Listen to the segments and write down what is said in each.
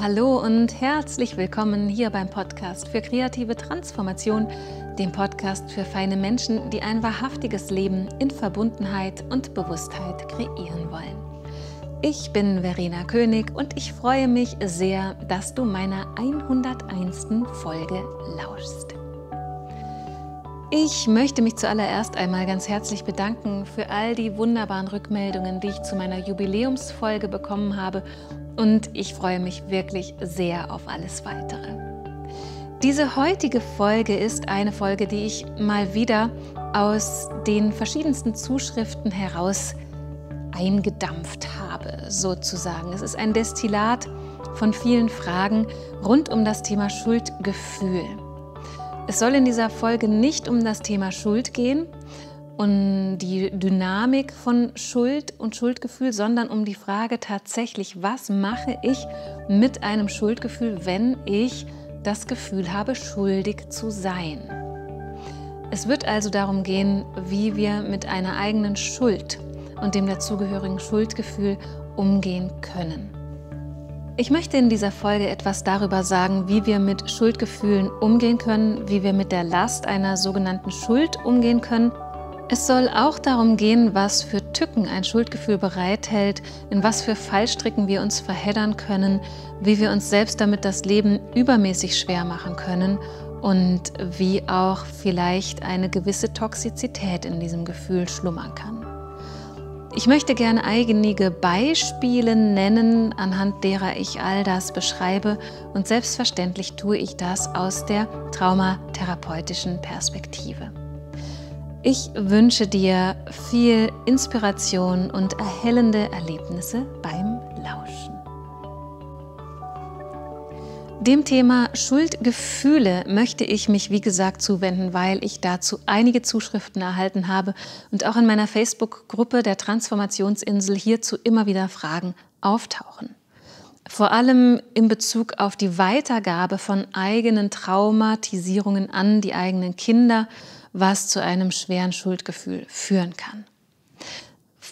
Hallo und herzlich willkommen hier beim Podcast für kreative Transformation, dem Podcast für feine Menschen, die ein wahrhaftiges Leben in Verbundenheit und Bewusstheit kreieren wollen. Ich bin Verena König und ich freue mich sehr, dass du meiner 101. Folge lauschst. Ich möchte mich zuallererst einmal ganz herzlich bedanken für all die wunderbaren Rückmeldungen, die ich zu meiner Jubiläumsfolge bekommen habe und ich freue mich wirklich sehr auf alles Weitere. Diese heutige Folge ist eine Folge, die ich mal wieder aus den verschiedensten Zuschriften heraus eingedampft habe, sozusagen. Es ist ein Destillat von vielen Fragen rund um das Thema Schuldgefühl. Es soll in dieser Folge nicht um das Thema Schuld gehen, und die Dynamik von Schuld und Schuldgefühl, sondern um die Frage tatsächlich, was mache ich mit einem Schuldgefühl, wenn ich das Gefühl habe, schuldig zu sein. Es wird also darum gehen, wie wir mit einer eigenen Schuld und dem dazugehörigen Schuldgefühl umgehen können. Ich möchte in dieser Folge etwas darüber sagen, wie wir mit Schuldgefühlen umgehen können, wie wir mit der Last einer sogenannten Schuld umgehen können es soll auch darum gehen, was für Tücken ein Schuldgefühl bereithält, in was für Fallstricken wir uns verheddern können, wie wir uns selbst damit das Leben übermäßig schwer machen können und wie auch vielleicht eine gewisse Toxizität in diesem Gefühl schlummern kann. Ich möchte gerne einige Beispiele nennen, anhand derer ich all das beschreibe und selbstverständlich tue ich das aus der traumatherapeutischen Perspektive. Ich wünsche dir viel Inspiration und erhellende Erlebnisse beim Lauschen. Dem Thema Schuldgefühle möchte ich mich, wie gesagt, zuwenden, weil ich dazu einige Zuschriften erhalten habe und auch in meiner Facebook-Gruppe der Transformationsinsel hierzu immer wieder Fragen auftauchen. Vor allem in Bezug auf die Weitergabe von eigenen Traumatisierungen an die eigenen Kinder was zu einem schweren Schuldgefühl führen kann.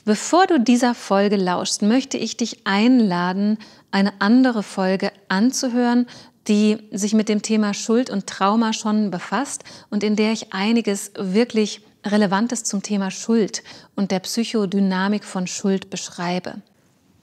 Bevor du dieser Folge lauschst, möchte ich dich einladen, eine andere Folge anzuhören, die sich mit dem Thema Schuld und Trauma schon befasst und in der ich einiges wirklich Relevantes zum Thema Schuld und der Psychodynamik von Schuld beschreibe.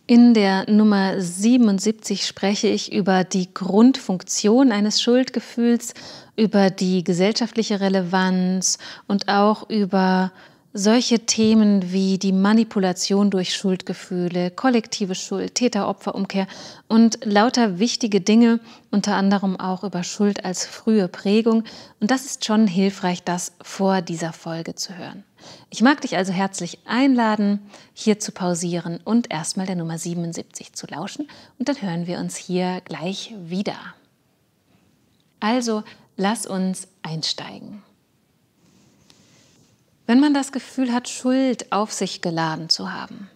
In der Nummer 77 spreche ich über die Grundfunktion eines Schuldgefühls, über die gesellschaftliche Relevanz und auch über solche Themen wie die Manipulation durch Schuldgefühle, kollektive Schuld, Täter-Opfer-Umkehr und lauter wichtige Dinge, unter anderem auch über Schuld als frühe Prägung. Und das ist schon hilfreich, das vor dieser Folge zu hören. Ich mag dich also herzlich einladen, hier zu pausieren und erstmal der Nummer 77 zu lauschen und dann hören wir uns hier gleich wieder. Also lass uns einsteigen. Wenn man das Gefühl hat, Schuld auf sich geladen zu haben,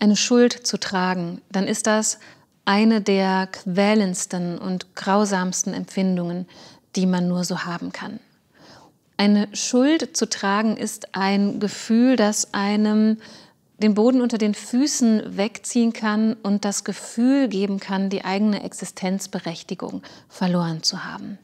eine Schuld zu tragen, dann ist das eine der quälendsten und grausamsten Empfindungen, die man nur so haben kann. Eine Schuld zu tragen ist ein Gefühl, das einem den Boden unter den Füßen wegziehen kann und das Gefühl geben kann, die eigene Existenzberechtigung verloren zu haben.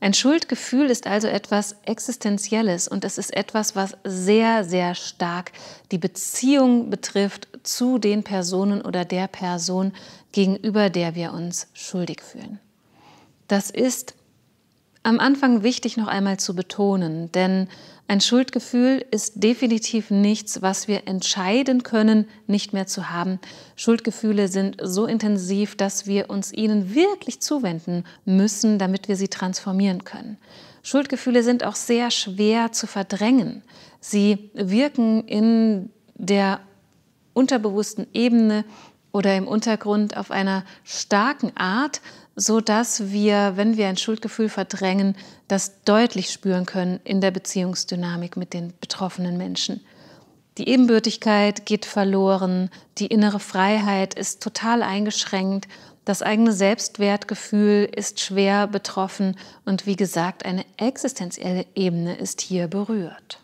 Ein Schuldgefühl ist also etwas Existenzielles und es ist etwas, was sehr, sehr stark die Beziehung betrifft zu den Personen oder der Person, gegenüber der wir uns schuldig fühlen. Das ist am Anfang wichtig noch einmal zu betonen, denn ein Schuldgefühl ist definitiv nichts, was wir entscheiden können, nicht mehr zu haben. Schuldgefühle sind so intensiv, dass wir uns ihnen wirklich zuwenden müssen, damit wir sie transformieren können. Schuldgefühle sind auch sehr schwer zu verdrängen. Sie wirken in der unterbewussten Ebene oder im Untergrund auf einer starken Art, so dass wir, wenn wir ein Schuldgefühl verdrängen, das deutlich spüren können in der Beziehungsdynamik mit den betroffenen Menschen. Die Ebenbürtigkeit geht verloren, die innere Freiheit ist total eingeschränkt, das eigene Selbstwertgefühl ist schwer betroffen und wie gesagt, eine existenzielle Ebene ist hier berührt.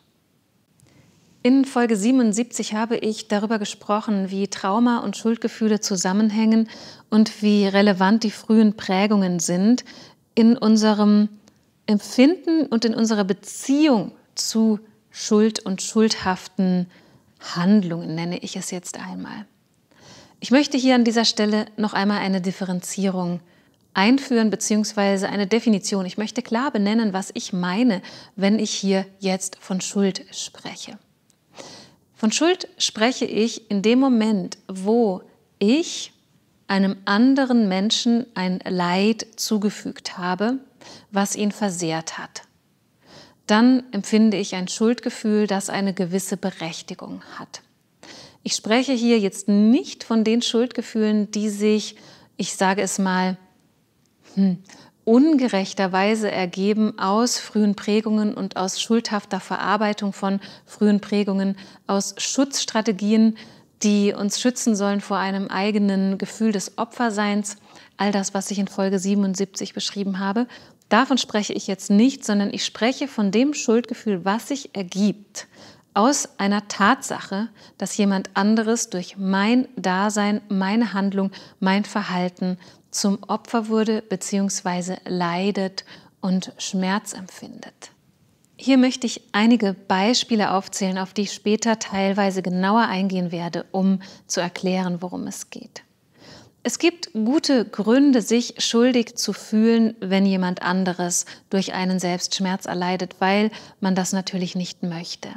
In Folge 77 habe ich darüber gesprochen, wie Trauma und Schuldgefühle zusammenhängen und wie relevant die frühen Prägungen sind in unserem Empfinden und in unserer Beziehung zu Schuld und schuldhaften Handlungen, nenne ich es jetzt einmal. Ich möchte hier an dieser Stelle noch einmal eine Differenzierung einführen bzw. eine Definition. Ich möchte klar benennen, was ich meine, wenn ich hier jetzt von Schuld spreche. Von Schuld spreche ich in dem Moment, wo ich einem anderen Menschen ein Leid zugefügt habe, was ihn versehrt hat. Dann empfinde ich ein Schuldgefühl, das eine gewisse Berechtigung hat. Ich spreche hier jetzt nicht von den Schuldgefühlen, die sich, ich sage es mal, hm, ungerechterweise ergeben aus frühen Prägungen und aus schuldhafter Verarbeitung von frühen Prägungen, aus Schutzstrategien, die uns schützen sollen vor einem eigenen Gefühl des Opferseins. All das, was ich in Folge 77 beschrieben habe, davon spreche ich jetzt nicht, sondern ich spreche von dem Schuldgefühl, was sich ergibt aus einer Tatsache, dass jemand anderes durch mein Dasein, meine Handlung, mein Verhalten zum Opfer wurde bzw. leidet und Schmerz empfindet. Hier möchte ich einige Beispiele aufzählen, auf die ich später teilweise genauer eingehen werde, um zu erklären, worum es geht. Es gibt gute Gründe, sich schuldig zu fühlen, wenn jemand anderes durch einen Selbstschmerz erleidet, weil man das natürlich nicht möchte.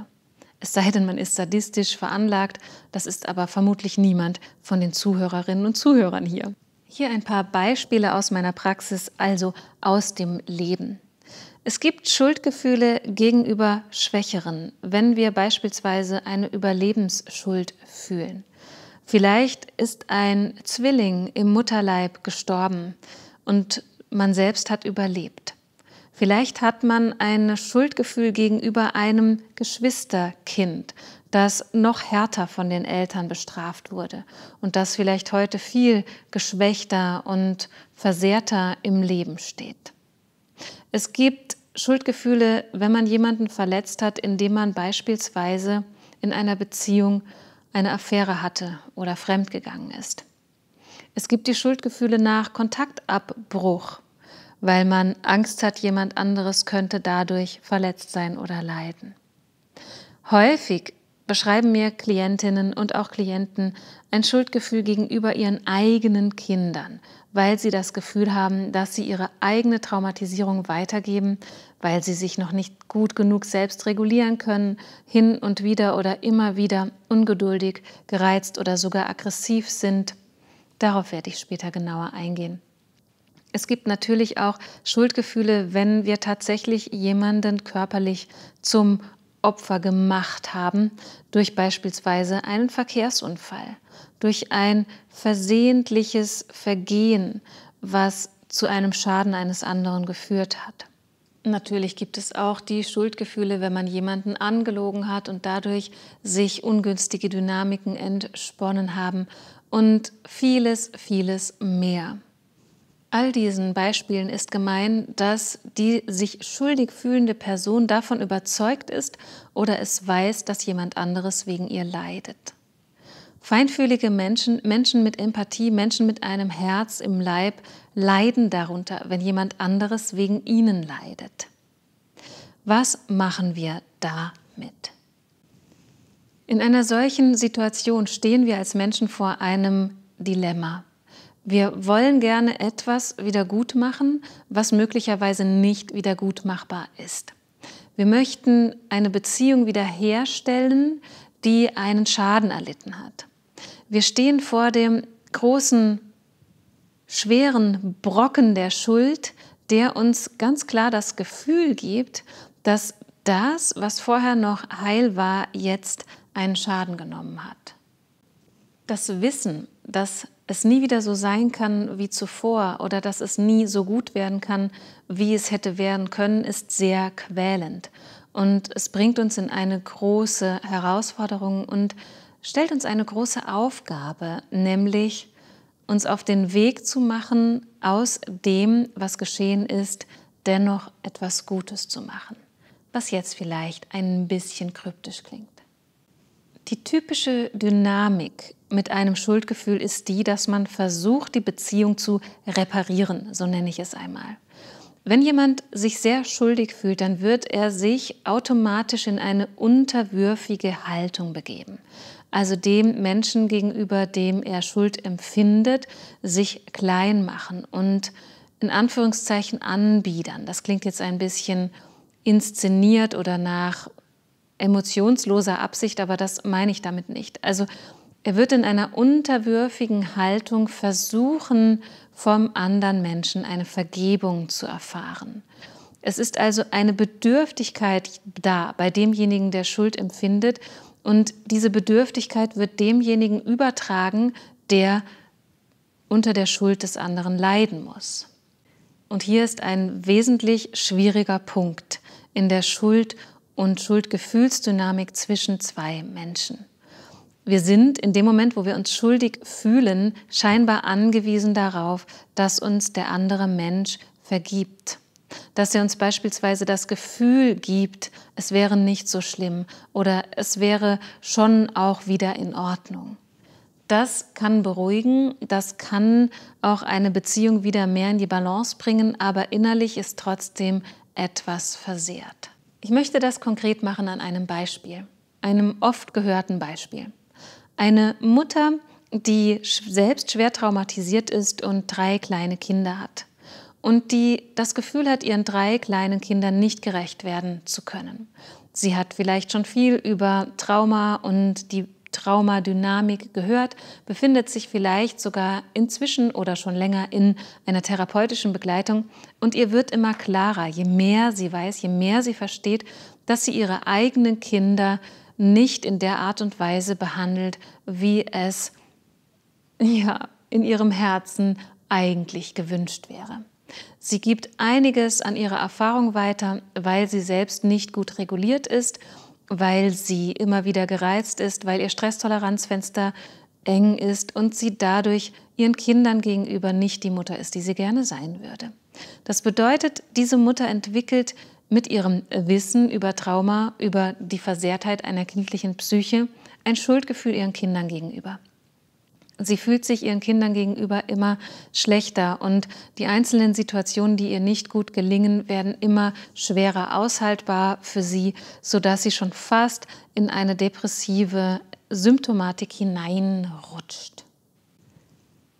Es sei denn, man ist sadistisch veranlagt, das ist aber vermutlich niemand von den Zuhörerinnen und Zuhörern hier. Hier ein paar Beispiele aus meiner Praxis, also aus dem Leben. Es gibt Schuldgefühle gegenüber Schwächeren, wenn wir beispielsweise eine Überlebensschuld fühlen. Vielleicht ist ein Zwilling im Mutterleib gestorben und man selbst hat überlebt. Vielleicht hat man ein Schuldgefühl gegenüber einem Geschwisterkind das noch härter von den Eltern bestraft wurde und das vielleicht heute viel geschwächter und versehrter im Leben steht. Es gibt Schuldgefühle, wenn man jemanden verletzt hat, indem man beispielsweise in einer Beziehung eine Affäre hatte oder fremdgegangen ist. Es gibt die Schuldgefühle nach Kontaktabbruch, weil man Angst hat, jemand anderes könnte dadurch verletzt sein oder leiden. Häufig beschreiben mir Klientinnen und auch Klienten ein Schuldgefühl gegenüber ihren eigenen Kindern, weil sie das Gefühl haben, dass sie ihre eigene Traumatisierung weitergeben, weil sie sich noch nicht gut genug selbst regulieren können, hin und wieder oder immer wieder ungeduldig, gereizt oder sogar aggressiv sind. Darauf werde ich später genauer eingehen. Es gibt natürlich auch Schuldgefühle, wenn wir tatsächlich jemanden körperlich zum Opfer gemacht haben durch beispielsweise einen Verkehrsunfall, durch ein versehentliches Vergehen, was zu einem Schaden eines anderen geführt hat. Natürlich gibt es auch die Schuldgefühle, wenn man jemanden angelogen hat und dadurch sich ungünstige Dynamiken entsponnen haben und vieles, vieles mehr all diesen Beispielen ist gemein, dass die sich schuldig fühlende Person davon überzeugt ist oder es weiß, dass jemand anderes wegen ihr leidet. Feinfühlige Menschen, Menschen mit Empathie, Menschen mit einem Herz im Leib leiden darunter, wenn jemand anderes wegen ihnen leidet. Was machen wir damit? In einer solchen Situation stehen wir als Menschen vor einem Dilemma. Wir wollen gerne etwas wiedergutmachen, was möglicherweise nicht wiedergutmachbar ist. Wir möchten eine Beziehung wiederherstellen, die einen Schaden erlitten hat. Wir stehen vor dem großen, schweren Brocken der Schuld, der uns ganz klar das Gefühl gibt, dass das, was vorher noch heil war, jetzt einen Schaden genommen hat. Das Wissen, dass es nie wieder so sein kann wie zuvor oder dass es nie so gut werden kann, wie es hätte werden können, ist sehr quälend. Und es bringt uns in eine große Herausforderung und stellt uns eine große Aufgabe, nämlich uns auf den Weg zu machen, aus dem, was geschehen ist, dennoch etwas Gutes zu machen, was jetzt vielleicht ein bisschen kryptisch klingt. Die typische Dynamik mit einem Schuldgefühl ist die, dass man versucht, die Beziehung zu reparieren, so nenne ich es einmal. Wenn jemand sich sehr schuldig fühlt, dann wird er sich automatisch in eine unterwürfige Haltung begeben. Also dem Menschen gegenüber, dem er Schuld empfindet, sich klein machen und in Anführungszeichen anbiedern. Das klingt jetzt ein bisschen inszeniert oder nach emotionsloser Absicht, aber das meine ich damit nicht. Also er wird in einer unterwürfigen Haltung versuchen, vom anderen Menschen eine Vergebung zu erfahren. Es ist also eine Bedürftigkeit da bei demjenigen, der Schuld empfindet. Und diese Bedürftigkeit wird demjenigen übertragen, der unter der Schuld des anderen leiden muss. Und hier ist ein wesentlich schwieriger Punkt in der Schuld- und Schuldgefühlsdynamik zwischen zwei Menschen wir sind in dem Moment, wo wir uns schuldig fühlen, scheinbar angewiesen darauf, dass uns der andere Mensch vergibt. Dass er uns beispielsweise das Gefühl gibt, es wäre nicht so schlimm oder es wäre schon auch wieder in Ordnung. Das kann beruhigen, das kann auch eine Beziehung wieder mehr in die Balance bringen, aber innerlich ist trotzdem etwas versehrt. Ich möchte das konkret machen an einem Beispiel, einem oft gehörten Beispiel. Eine Mutter, die selbst schwer traumatisiert ist und drei kleine Kinder hat und die das Gefühl hat, ihren drei kleinen Kindern nicht gerecht werden zu können. Sie hat vielleicht schon viel über Trauma und die Traumadynamik gehört, befindet sich vielleicht sogar inzwischen oder schon länger in einer therapeutischen Begleitung und ihr wird immer klarer, je mehr sie weiß, je mehr sie versteht, dass sie ihre eigenen Kinder nicht in der Art und Weise behandelt, wie es ja, in ihrem Herzen eigentlich gewünscht wäre. Sie gibt einiges an ihrer Erfahrung weiter, weil sie selbst nicht gut reguliert ist, weil sie immer wieder gereizt ist, weil ihr Stresstoleranzfenster eng ist und sie dadurch ihren Kindern gegenüber nicht die Mutter ist, die sie gerne sein würde. Das bedeutet, diese Mutter entwickelt mit ihrem Wissen über Trauma, über die Versehrtheit einer kindlichen Psyche ein Schuldgefühl ihren Kindern gegenüber. Sie fühlt sich ihren Kindern gegenüber immer schlechter und die einzelnen Situationen, die ihr nicht gut gelingen, werden immer schwerer aushaltbar für sie, sodass sie schon fast in eine depressive Symptomatik hineinrutscht.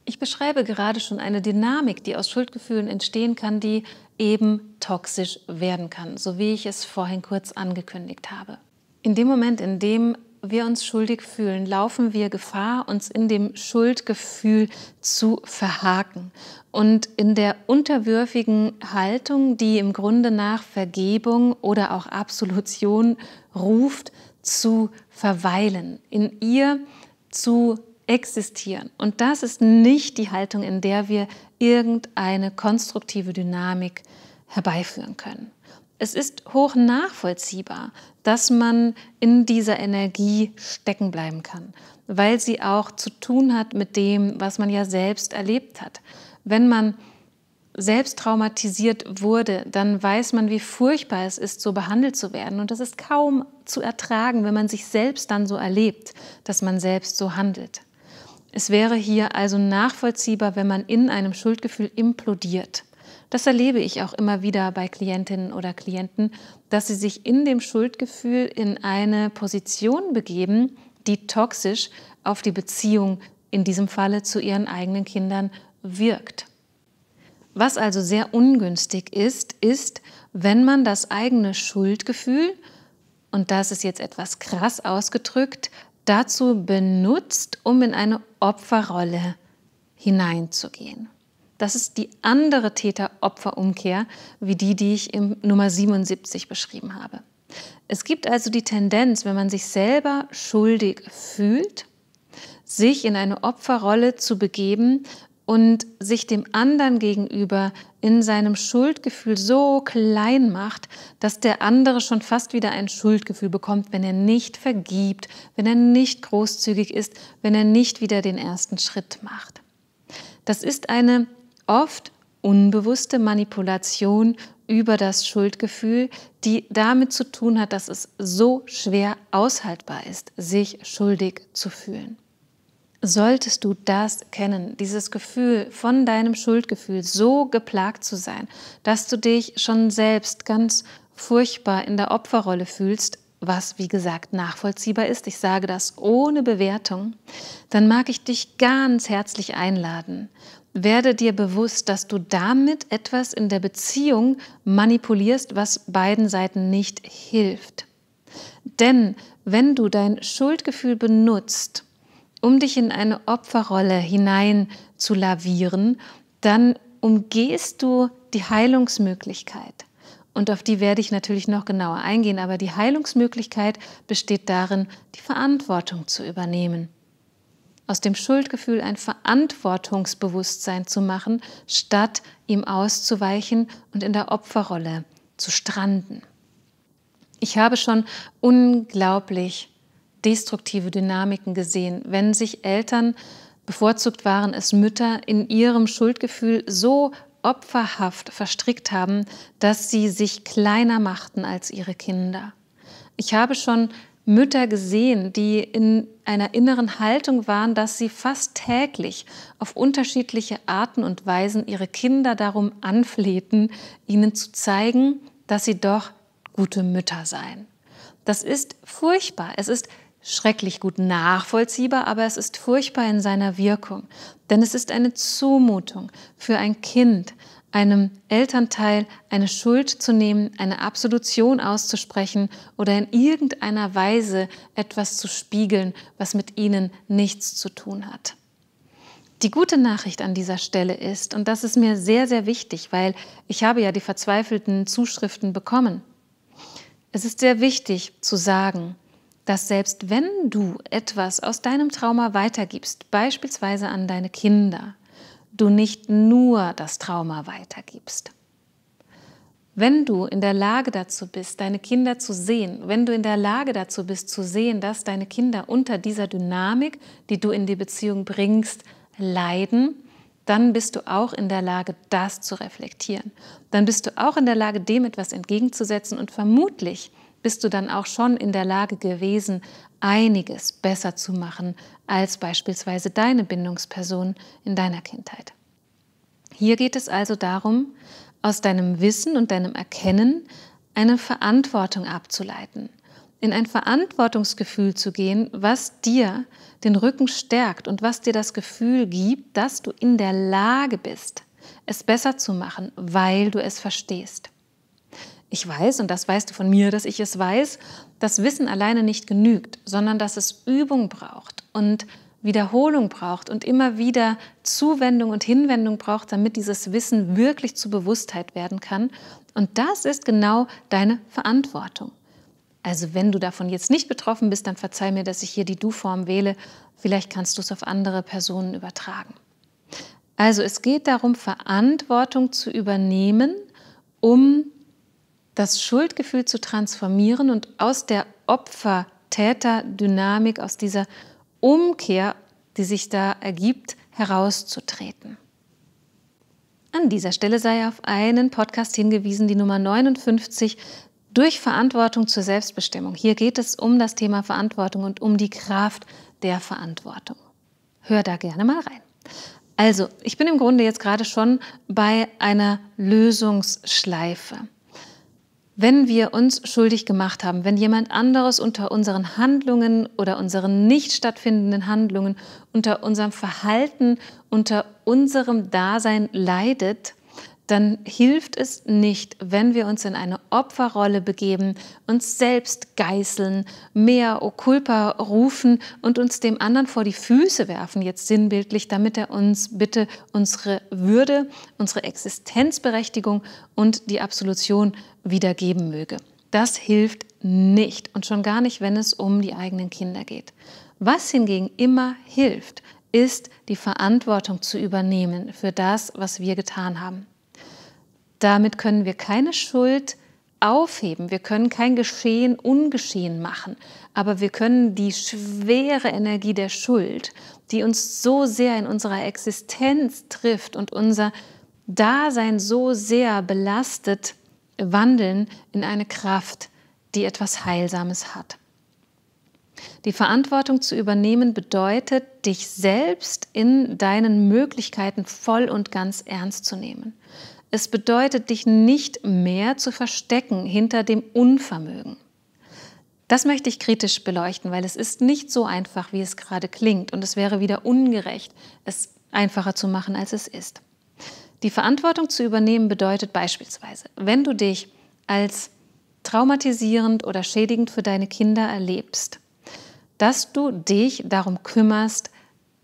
Ich beschreibe gerade schon eine Dynamik, die aus Schuldgefühlen entstehen kann, die eben toxisch werden kann, so wie ich es vorhin kurz angekündigt habe. In dem Moment, in dem wir uns schuldig fühlen, laufen wir Gefahr, uns in dem Schuldgefühl zu verhaken und in der unterwürfigen Haltung, die im Grunde nach Vergebung oder auch Absolution ruft, zu verweilen, in ihr zu existieren. Und das ist nicht die Haltung, in der wir irgendeine konstruktive Dynamik herbeiführen können. Es ist hoch nachvollziehbar, dass man in dieser Energie stecken bleiben kann, weil sie auch zu tun hat mit dem, was man ja selbst erlebt hat. Wenn man selbst traumatisiert wurde, dann weiß man, wie furchtbar es ist, so behandelt zu werden. Und das ist kaum zu ertragen, wenn man sich selbst dann so erlebt, dass man selbst so handelt. Es wäre hier also nachvollziehbar, wenn man in einem Schuldgefühl implodiert. Das erlebe ich auch immer wieder bei Klientinnen oder Klienten, dass sie sich in dem Schuldgefühl in eine Position begeben, die toxisch auf die Beziehung, in diesem Falle zu ihren eigenen Kindern, wirkt. Was also sehr ungünstig ist, ist, wenn man das eigene Schuldgefühl, und das ist jetzt etwas krass ausgedrückt, dazu benutzt, um in eine Opferrolle hineinzugehen. Das ist die andere Täter-Opfer-Umkehr, wie die, die ich im Nummer 77 beschrieben habe. Es gibt also die Tendenz, wenn man sich selber schuldig fühlt, sich in eine Opferrolle zu begeben, und sich dem anderen gegenüber in seinem Schuldgefühl so klein macht, dass der andere schon fast wieder ein Schuldgefühl bekommt, wenn er nicht vergibt, wenn er nicht großzügig ist, wenn er nicht wieder den ersten Schritt macht. Das ist eine oft unbewusste Manipulation über das Schuldgefühl, die damit zu tun hat, dass es so schwer aushaltbar ist, sich schuldig zu fühlen solltest du das kennen, dieses Gefühl von deinem Schuldgefühl so geplagt zu sein, dass du dich schon selbst ganz furchtbar in der Opferrolle fühlst, was wie gesagt nachvollziehbar ist, ich sage das ohne Bewertung, dann mag ich dich ganz herzlich einladen. Werde dir bewusst, dass du damit etwas in der Beziehung manipulierst, was beiden Seiten nicht hilft. Denn wenn du dein Schuldgefühl benutzt, um dich in eine Opferrolle hinein zu lavieren, dann umgehst du die Heilungsmöglichkeit. Und auf die werde ich natürlich noch genauer eingehen, aber die Heilungsmöglichkeit besteht darin, die Verantwortung zu übernehmen. Aus dem Schuldgefühl ein Verantwortungsbewusstsein zu machen, statt ihm auszuweichen und in der Opferrolle zu stranden. Ich habe schon unglaublich destruktive Dynamiken gesehen, wenn sich Eltern, bevorzugt waren es Mütter, in ihrem Schuldgefühl so opferhaft verstrickt haben, dass sie sich kleiner machten als ihre Kinder. Ich habe schon Mütter gesehen, die in einer inneren Haltung waren, dass sie fast täglich auf unterschiedliche Arten und Weisen ihre Kinder darum anflehten, ihnen zu zeigen, dass sie doch gute Mütter seien. Das ist furchtbar. Es ist schrecklich gut nachvollziehbar, aber es ist furchtbar in seiner Wirkung. Denn es ist eine Zumutung für ein Kind, einem Elternteil eine Schuld zu nehmen, eine Absolution auszusprechen oder in irgendeiner Weise etwas zu spiegeln, was mit ihnen nichts zu tun hat. Die gute Nachricht an dieser Stelle ist, und das ist mir sehr, sehr wichtig, weil ich habe ja die verzweifelten Zuschriften bekommen. Es ist sehr wichtig zu sagen, dass selbst wenn du etwas aus deinem Trauma weitergibst, beispielsweise an deine Kinder, du nicht nur das Trauma weitergibst. Wenn du in der Lage dazu bist, deine Kinder zu sehen, wenn du in der Lage dazu bist zu sehen, dass deine Kinder unter dieser Dynamik, die du in die Beziehung bringst, leiden, dann bist du auch in der Lage, das zu reflektieren. Dann bist du auch in der Lage, dem etwas entgegenzusetzen und vermutlich bist du dann auch schon in der Lage gewesen, einiges besser zu machen als beispielsweise deine Bindungsperson in deiner Kindheit. Hier geht es also darum, aus deinem Wissen und deinem Erkennen eine Verantwortung abzuleiten, in ein Verantwortungsgefühl zu gehen, was dir den Rücken stärkt und was dir das Gefühl gibt, dass du in der Lage bist, es besser zu machen, weil du es verstehst ich weiß, und das weißt du von mir, dass ich es weiß, dass Wissen alleine nicht genügt, sondern dass es Übung braucht und Wiederholung braucht und immer wieder Zuwendung und Hinwendung braucht, damit dieses Wissen wirklich zu Bewusstheit werden kann. Und das ist genau deine Verantwortung. Also wenn du davon jetzt nicht betroffen bist, dann verzeih mir, dass ich hier die Du-Form wähle. Vielleicht kannst du es auf andere Personen übertragen. Also es geht darum, Verantwortung zu übernehmen, um das Schuldgefühl zu transformieren und aus der Opfer-Täter-Dynamik, aus dieser Umkehr, die sich da ergibt, herauszutreten. An dieser Stelle sei auf einen Podcast hingewiesen, die Nummer 59 durch Verantwortung zur Selbstbestimmung. Hier geht es um das Thema Verantwortung und um die Kraft der Verantwortung. Hör da gerne mal rein. Also, ich bin im Grunde jetzt gerade schon bei einer Lösungsschleife wenn wir uns schuldig gemacht haben, wenn jemand anderes unter unseren Handlungen oder unseren nicht stattfindenden Handlungen, unter unserem Verhalten, unter unserem Dasein leidet, dann hilft es nicht, wenn wir uns in eine Opferrolle begeben, uns selbst geißeln, mehr O rufen und uns dem anderen vor die Füße werfen, jetzt sinnbildlich, damit er uns bitte unsere Würde, unsere Existenzberechtigung und die Absolution wiedergeben möge. Das hilft nicht und schon gar nicht, wenn es um die eigenen Kinder geht. Was hingegen immer hilft, ist die Verantwortung zu übernehmen für das, was wir getan haben. Damit können wir keine Schuld aufheben. Wir können kein Geschehen ungeschehen machen, aber wir können die schwere Energie der Schuld, die uns so sehr in unserer Existenz trifft und unser Dasein so sehr belastet, wandeln in eine Kraft, die etwas Heilsames hat. Die Verantwortung zu übernehmen bedeutet, dich selbst in deinen Möglichkeiten voll und ganz ernst zu nehmen. Es bedeutet, dich nicht mehr zu verstecken hinter dem Unvermögen. Das möchte ich kritisch beleuchten, weil es ist nicht so einfach, wie es gerade klingt und es wäre wieder ungerecht, es einfacher zu machen, als es ist. Die Verantwortung zu übernehmen bedeutet beispielsweise, wenn du dich als traumatisierend oder schädigend für deine Kinder erlebst, dass du dich darum kümmerst,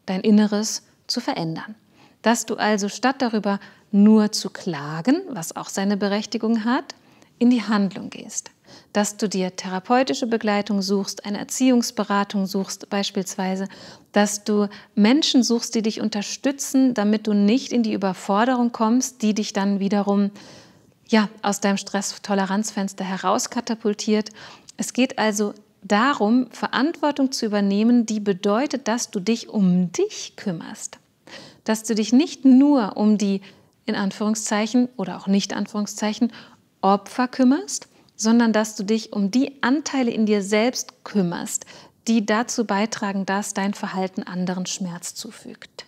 dein Inneres zu verändern dass du also statt darüber nur zu klagen, was auch seine Berechtigung hat, in die Handlung gehst. Dass du dir therapeutische Begleitung suchst, eine Erziehungsberatung suchst beispielsweise, dass du Menschen suchst, die dich unterstützen, damit du nicht in die Überforderung kommst, die dich dann wiederum ja, aus deinem Stresstoleranzfenster herauskatapultiert. Es geht also darum, Verantwortung zu übernehmen, die bedeutet, dass du dich um dich kümmerst dass du dich nicht nur um die in Anführungszeichen oder auch nicht Anführungszeichen Opfer kümmerst, sondern dass du dich um die Anteile in dir selbst kümmerst, die dazu beitragen, dass dein Verhalten anderen Schmerz zufügt.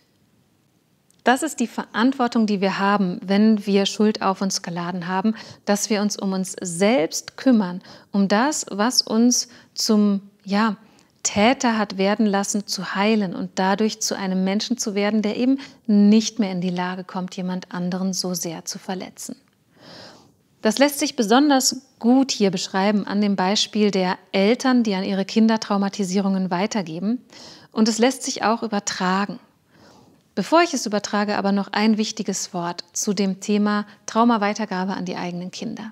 Das ist die Verantwortung, die wir haben, wenn wir Schuld auf uns geladen haben, dass wir uns um uns selbst kümmern, um das, was uns zum ja, Täter hat werden lassen, zu heilen und dadurch zu einem Menschen zu werden, der eben nicht mehr in die Lage kommt, jemand anderen so sehr zu verletzen. Das lässt sich besonders gut hier beschreiben an dem Beispiel der Eltern, die an ihre Kinder Traumatisierungen weitergeben. Und es lässt sich auch übertragen. Bevor ich es übertrage, aber noch ein wichtiges Wort zu dem Thema Traumaweitergabe an die eigenen Kinder.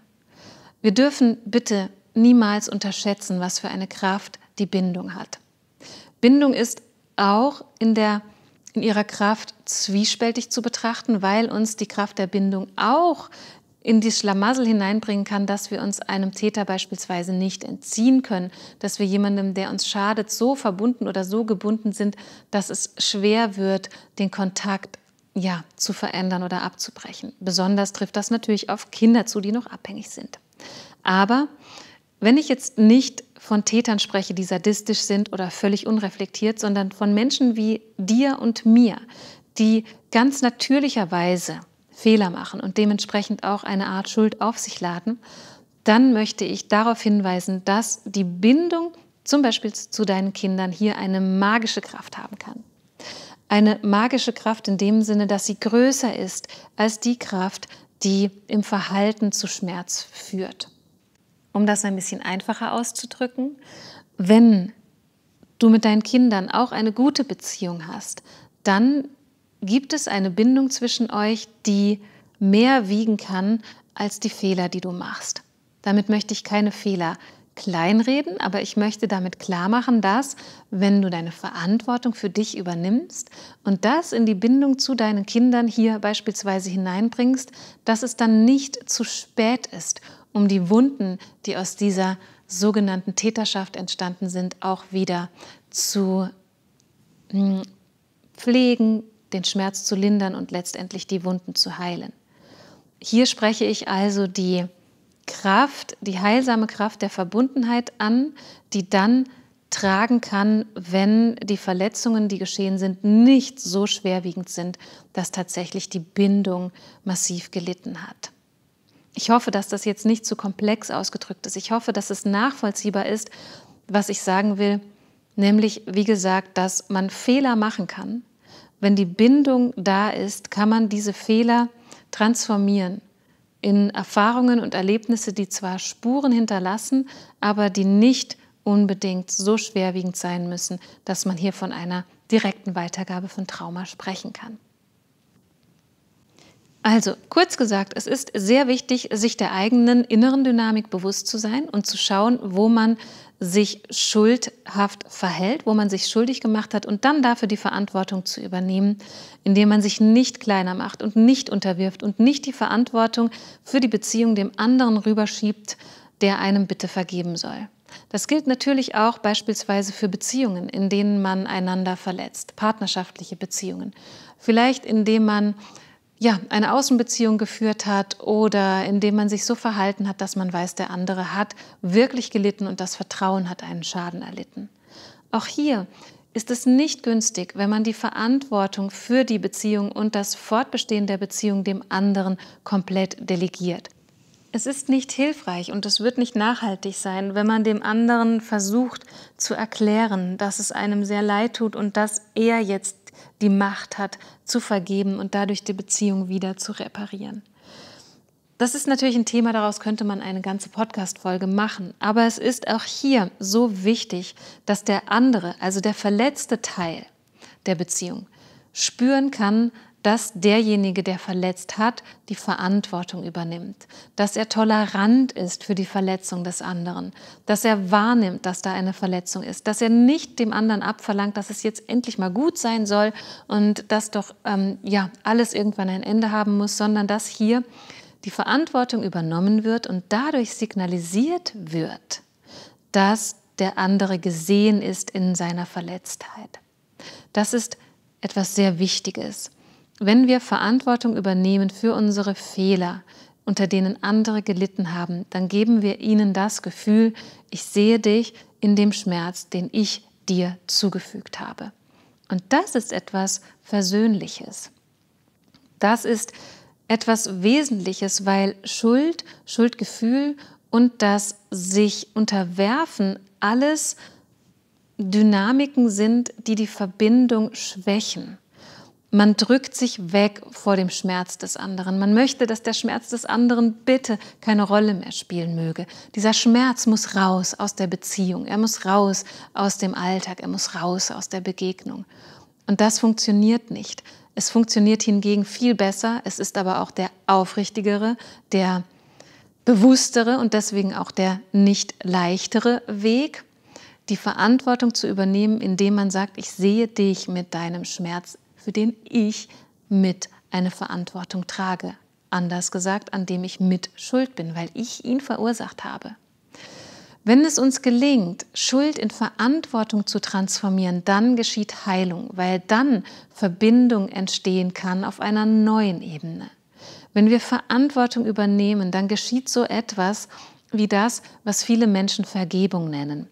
Wir dürfen bitte niemals unterschätzen, was für eine Kraft die Bindung hat. Bindung ist auch in, der, in ihrer Kraft zwiespältig zu betrachten, weil uns die Kraft der Bindung auch in die Schlamassel hineinbringen kann, dass wir uns einem Täter beispielsweise nicht entziehen können, dass wir jemandem, der uns schadet, so verbunden oder so gebunden sind, dass es schwer wird, den Kontakt ja, zu verändern oder abzubrechen. Besonders trifft das natürlich auf Kinder zu, die noch abhängig sind. Aber wenn ich jetzt nicht von Tätern spreche, die sadistisch sind oder völlig unreflektiert, sondern von Menschen wie dir und mir, die ganz natürlicherweise Fehler machen und dementsprechend auch eine Art Schuld auf sich laden, dann möchte ich darauf hinweisen, dass die Bindung zum Beispiel zu deinen Kindern hier eine magische Kraft haben kann. Eine magische Kraft in dem Sinne, dass sie größer ist als die Kraft, die im Verhalten zu Schmerz führt um das ein bisschen einfacher auszudrücken, wenn du mit deinen Kindern auch eine gute Beziehung hast, dann gibt es eine Bindung zwischen euch, die mehr wiegen kann als die Fehler, die du machst. Damit möchte ich keine Fehler kleinreden, aber ich möchte damit klar machen, dass wenn du deine Verantwortung für dich übernimmst und das in die Bindung zu deinen Kindern hier beispielsweise hineinbringst, dass es dann nicht zu spät ist, um die Wunden, die aus dieser sogenannten Täterschaft entstanden sind, auch wieder zu hm, pflegen, den Schmerz zu lindern und letztendlich die Wunden zu heilen. Hier spreche ich also die Kraft, die heilsame Kraft der Verbundenheit an, die dann tragen kann, wenn die Verletzungen, die geschehen sind, nicht so schwerwiegend sind, dass tatsächlich die Bindung massiv gelitten hat. Ich hoffe, dass das jetzt nicht zu komplex ausgedrückt ist. Ich hoffe, dass es nachvollziehbar ist, was ich sagen will, nämlich, wie gesagt, dass man Fehler machen kann. Wenn die Bindung da ist, kann man diese Fehler transformieren in Erfahrungen und Erlebnisse, die zwar Spuren hinterlassen, aber die nicht unbedingt so schwerwiegend sein müssen, dass man hier von einer direkten Weitergabe von Trauma sprechen kann. Also kurz gesagt, es ist sehr wichtig, sich der eigenen inneren Dynamik bewusst zu sein und zu schauen, wo man sich schuldhaft verhält, wo man sich schuldig gemacht hat und dann dafür die Verantwortung zu übernehmen, indem man sich nicht kleiner macht und nicht unterwirft und nicht die Verantwortung für die Beziehung dem anderen rüberschiebt, der einem bitte vergeben soll. Das gilt natürlich auch beispielsweise für Beziehungen, in denen man einander verletzt, partnerschaftliche Beziehungen. Vielleicht indem man ja, eine Außenbeziehung geführt hat oder indem man sich so verhalten hat, dass man weiß, der andere hat wirklich gelitten und das Vertrauen hat einen Schaden erlitten. Auch hier ist es nicht günstig, wenn man die Verantwortung für die Beziehung und das Fortbestehen der Beziehung dem anderen komplett delegiert. Es ist nicht hilfreich und es wird nicht nachhaltig sein, wenn man dem anderen versucht zu erklären, dass es einem sehr leid tut und dass er jetzt die Macht hat, zu vergeben und dadurch die Beziehung wieder zu reparieren. Das ist natürlich ein Thema, daraus könnte man eine ganze Podcast-Folge machen. Aber es ist auch hier so wichtig, dass der andere, also der verletzte Teil der Beziehung, spüren kann, dass derjenige, der verletzt hat, die Verantwortung übernimmt, dass er tolerant ist für die Verletzung des anderen, dass er wahrnimmt, dass da eine Verletzung ist, dass er nicht dem anderen abverlangt, dass es jetzt endlich mal gut sein soll und dass doch ähm, ja alles irgendwann ein Ende haben muss, sondern dass hier die Verantwortung übernommen wird und dadurch signalisiert wird, dass der andere gesehen ist in seiner Verletztheit. Das ist etwas sehr Wichtiges. Wenn wir Verantwortung übernehmen für unsere Fehler, unter denen andere gelitten haben, dann geben wir ihnen das Gefühl, ich sehe dich in dem Schmerz, den ich dir zugefügt habe. Und das ist etwas Versöhnliches. Das ist etwas Wesentliches, weil Schuld, Schuldgefühl und das sich unterwerfen alles Dynamiken sind, die die Verbindung schwächen. Man drückt sich weg vor dem Schmerz des anderen. Man möchte, dass der Schmerz des anderen bitte keine Rolle mehr spielen möge. Dieser Schmerz muss raus aus der Beziehung, er muss raus aus dem Alltag, er muss raus aus der Begegnung. Und das funktioniert nicht. Es funktioniert hingegen viel besser, es ist aber auch der aufrichtigere, der bewusstere und deswegen auch der nicht leichtere Weg die Verantwortung zu übernehmen, indem man sagt, ich sehe dich mit deinem Schmerz für den ich mit eine Verantwortung trage. Anders gesagt, an dem ich mit schuld bin, weil ich ihn verursacht habe. Wenn es uns gelingt, Schuld in Verantwortung zu transformieren, dann geschieht Heilung, weil dann Verbindung entstehen kann auf einer neuen Ebene. Wenn wir Verantwortung übernehmen, dann geschieht so etwas wie das, was viele Menschen Vergebung nennen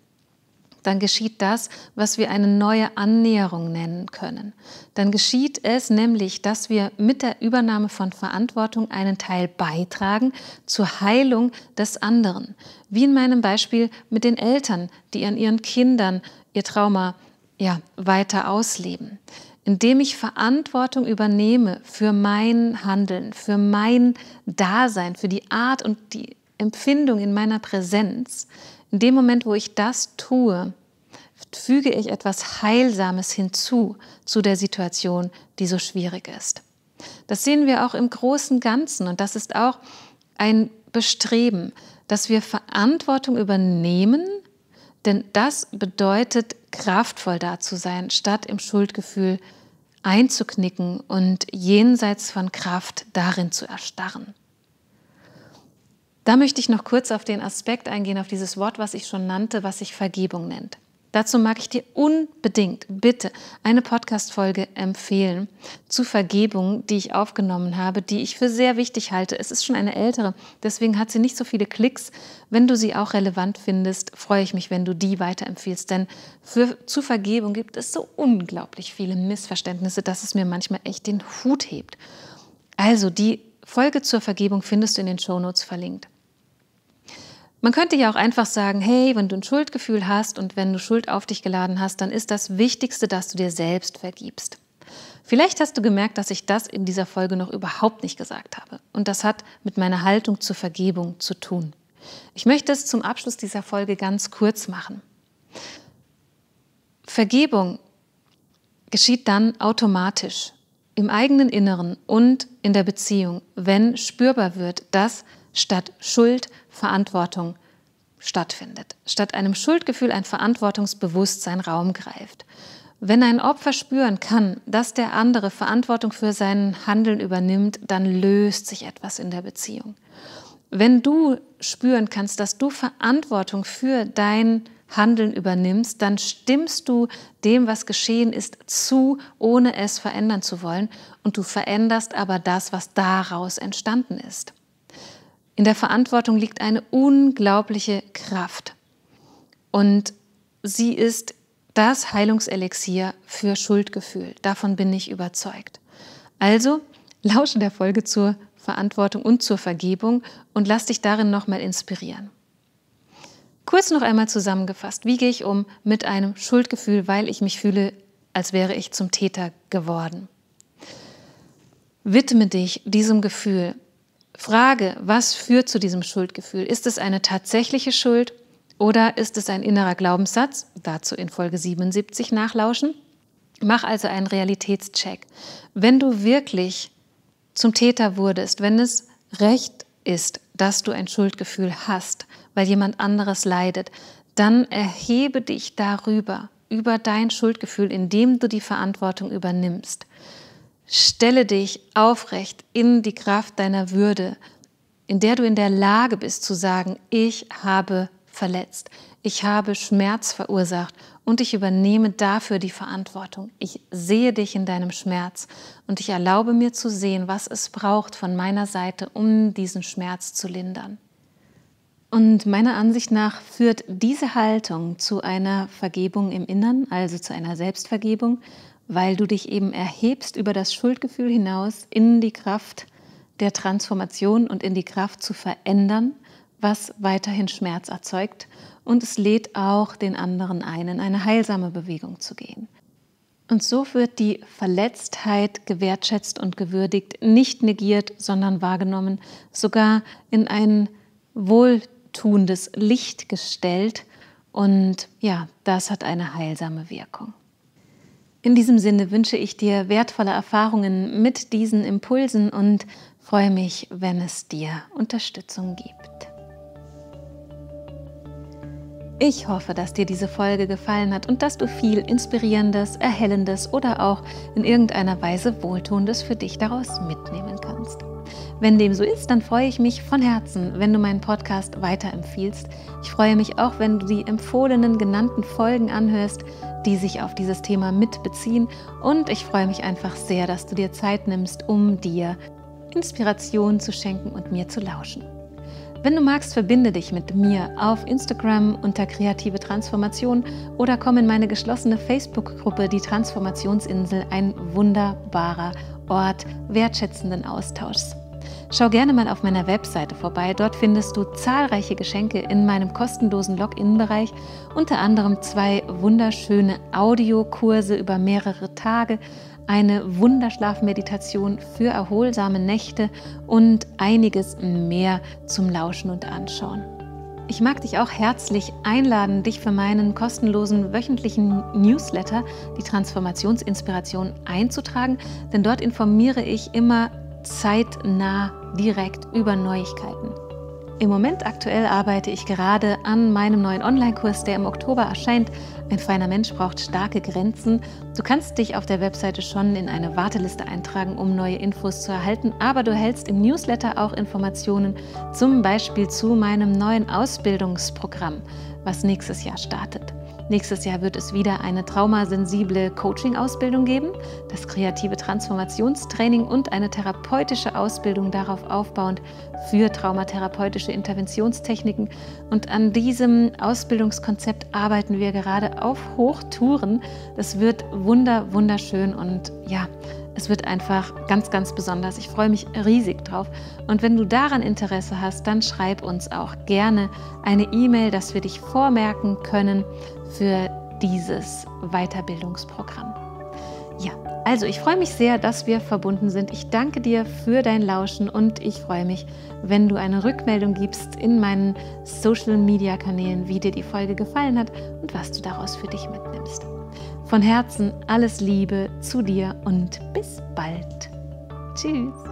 dann geschieht das, was wir eine neue Annäherung nennen können. Dann geschieht es nämlich, dass wir mit der Übernahme von Verantwortung einen Teil beitragen zur Heilung des anderen. Wie in meinem Beispiel mit den Eltern, die an ihren Kindern ihr Trauma ja, weiter ausleben. Indem ich Verantwortung übernehme für mein Handeln, für mein Dasein, für die Art und die Empfindung in meiner Präsenz, in dem Moment, wo ich das tue, füge ich etwas Heilsames hinzu zu der Situation, die so schwierig ist. Das sehen wir auch im großen Ganzen und das ist auch ein Bestreben, dass wir Verantwortung übernehmen, denn das bedeutet, kraftvoll da zu sein, statt im Schuldgefühl einzuknicken und jenseits von Kraft darin zu erstarren. Da möchte ich noch kurz auf den Aspekt eingehen, auf dieses Wort, was ich schon nannte, was sich Vergebung nennt. Dazu mag ich dir unbedingt bitte eine Podcast-Folge empfehlen zu Vergebung, die ich aufgenommen habe, die ich für sehr wichtig halte. Es ist schon eine ältere, deswegen hat sie nicht so viele Klicks. Wenn du sie auch relevant findest, freue ich mich, wenn du die weiterempfiehlst, denn für, zu Vergebung gibt es so unglaublich viele Missverständnisse, dass es mir manchmal echt den Hut hebt. Also, die Folge zur Vergebung findest du in den Shownotes verlinkt. Man könnte ja auch einfach sagen, hey, wenn du ein Schuldgefühl hast und wenn du Schuld auf dich geladen hast, dann ist das Wichtigste, dass du dir selbst vergibst. Vielleicht hast du gemerkt, dass ich das in dieser Folge noch überhaupt nicht gesagt habe. Und das hat mit meiner Haltung zur Vergebung zu tun. Ich möchte es zum Abschluss dieser Folge ganz kurz machen. Vergebung geschieht dann automatisch im eigenen Inneren und in der Beziehung, wenn spürbar wird, dass statt Schuld Verantwortung stattfindet. Statt einem Schuldgefühl ein Verantwortungsbewusstsein Raum greift. Wenn ein Opfer spüren kann, dass der andere Verantwortung für sein Handeln übernimmt, dann löst sich etwas in der Beziehung. Wenn du spüren kannst, dass du Verantwortung für dein Handeln übernimmst, dann stimmst du dem, was geschehen ist, zu, ohne es verändern zu wollen. Und du veränderst aber das, was daraus entstanden ist. In der Verantwortung liegt eine unglaubliche Kraft. Und sie ist das Heilungselixier für Schuldgefühl. Davon bin ich überzeugt. Also lausche der Folge zur Verantwortung und zur Vergebung und lass dich darin nochmal inspirieren. Kurz noch einmal zusammengefasst, wie gehe ich um mit einem Schuldgefühl, weil ich mich fühle, als wäre ich zum Täter geworden? Widme dich diesem Gefühl Frage, was führt zu diesem Schuldgefühl? Ist es eine tatsächliche Schuld oder ist es ein innerer Glaubenssatz? Dazu in Folge 77 nachlauschen. Mach also einen Realitätscheck. Wenn du wirklich zum Täter wurdest, wenn es recht ist, dass du ein Schuldgefühl hast, weil jemand anderes leidet, dann erhebe dich darüber, über dein Schuldgefühl, indem du die Verantwortung übernimmst. Stelle dich aufrecht in die Kraft deiner Würde, in der du in der Lage bist zu sagen, ich habe verletzt, ich habe Schmerz verursacht und ich übernehme dafür die Verantwortung. Ich sehe dich in deinem Schmerz und ich erlaube mir zu sehen, was es braucht von meiner Seite, um diesen Schmerz zu lindern. Und meiner Ansicht nach führt diese Haltung zu einer Vergebung im Innern, also zu einer Selbstvergebung weil du dich eben erhebst über das Schuldgefühl hinaus in die Kraft der Transformation und in die Kraft zu verändern, was weiterhin Schmerz erzeugt. Und es lädt auch den anderen ein, in eine heilsame Bewegung zu gehen. Und so wird die Verletztheit gewertschätzt und gewürdigt, nicht negiert, sondern wahrgenommen, sogar in ein wohltuendes Licht gestellt. Und ja, das hat eine heilsame Wirkung. In diesem Sinne wünsche ich dir wertvolle Erfahrungen mit diesen Impulsen und freue mich, wenn es dir Unterstützung gibt. Ich hoffe, dass dir diese Folge gefallen hat und dass du viel Inspirierendes, Erhellendes oder auch in irgendeiner Weise Wohltuendes für dich daraus mitnehmen kannst. Wenn dem so ist, dann freue ich mich von Herzen, wenn du meinen Podcast weiterempfiehlst. Ich freue mich auch, wenn du die empfohlenen genannten Folgen anhörst, die sich auf dieses Thema mitbeziehen. Und ich freue mich einfach sehr, dass du dir Zeit nimmst, um dir Inspiration zu schenken und mir zu lauschen. Wenn du magst, verbinde dich mit mir auf Instagram unter Kreative Transformation oder komm in meine geschlossene Facebook-Gruppe, die Transformationsinsel, ein wunderbarer Ort wertschätzenden Austauschs. Schau gerne mal auf meiner Webseite vorbei. Dort findest du zahlreiche Geschenke in meinem kostenlosen Login-Bereich, unter anderem zwei wunderschöne Audiokurse über mehrere Tage, eine Wunderschlafmeditation für erholsame Nächte und einiges mehr zum Lauschen und Anschauen. Ich mag dich auch herzlich einladen, dich für meinen kostenlosen wöchentlichen Newsletter, die Transformationsinspiration, einzutragen, denn dort informiere ich immer zeitnah direkt über Neuigkeiten. Im Moment aktuell arbeite ich gerade an meinem neuen Online-Kurs, der im Oktober erscheint. Ein feiner Mensch braucht starke Grenzen. Du kannst dich auf der Webseite schon in eine Warteliste eintragen, um neue Infos zu erhalten, aber du hältst im Newsletter auch Informationen, zum Beispiel zu meinem neuen Ausbildungsprogramm, was nächstes Jahr startet. Nächstes Jahr wird es wieder eine traumasensible Coaching-Ausbildung geben, das kreative Transformationstraining und eine therapeutische Ausbildung darauf aufbauend für traumatherapeutische Interventionstechniken. Und an diesem Ausbildungskonzept arbeiten wir gerade auf Hochtouren. Das wird wunder, wunderschön und ja, es wird einfach ganz, ganz besonders. Ich freue mich riesig drauf. Und wenn du daran Interesse hast, dann schreib uns auch gerne eine E-Mail, dass wir dich vormerken können für dieses Weiterbildungsprogramm. Ja, also ich freue mich sehr, dass wir verbunden sind. Ich danke dir für dein Lauschen und ich freue mich, wenn du eine Rückmeldung gibst in meinen Social-Media-Kanälen, wie dir die Folge gefallen hat und was du daraus für dich mitnimmst. Von Herzen alles Liebe zu dir und bis bald. Tschüss.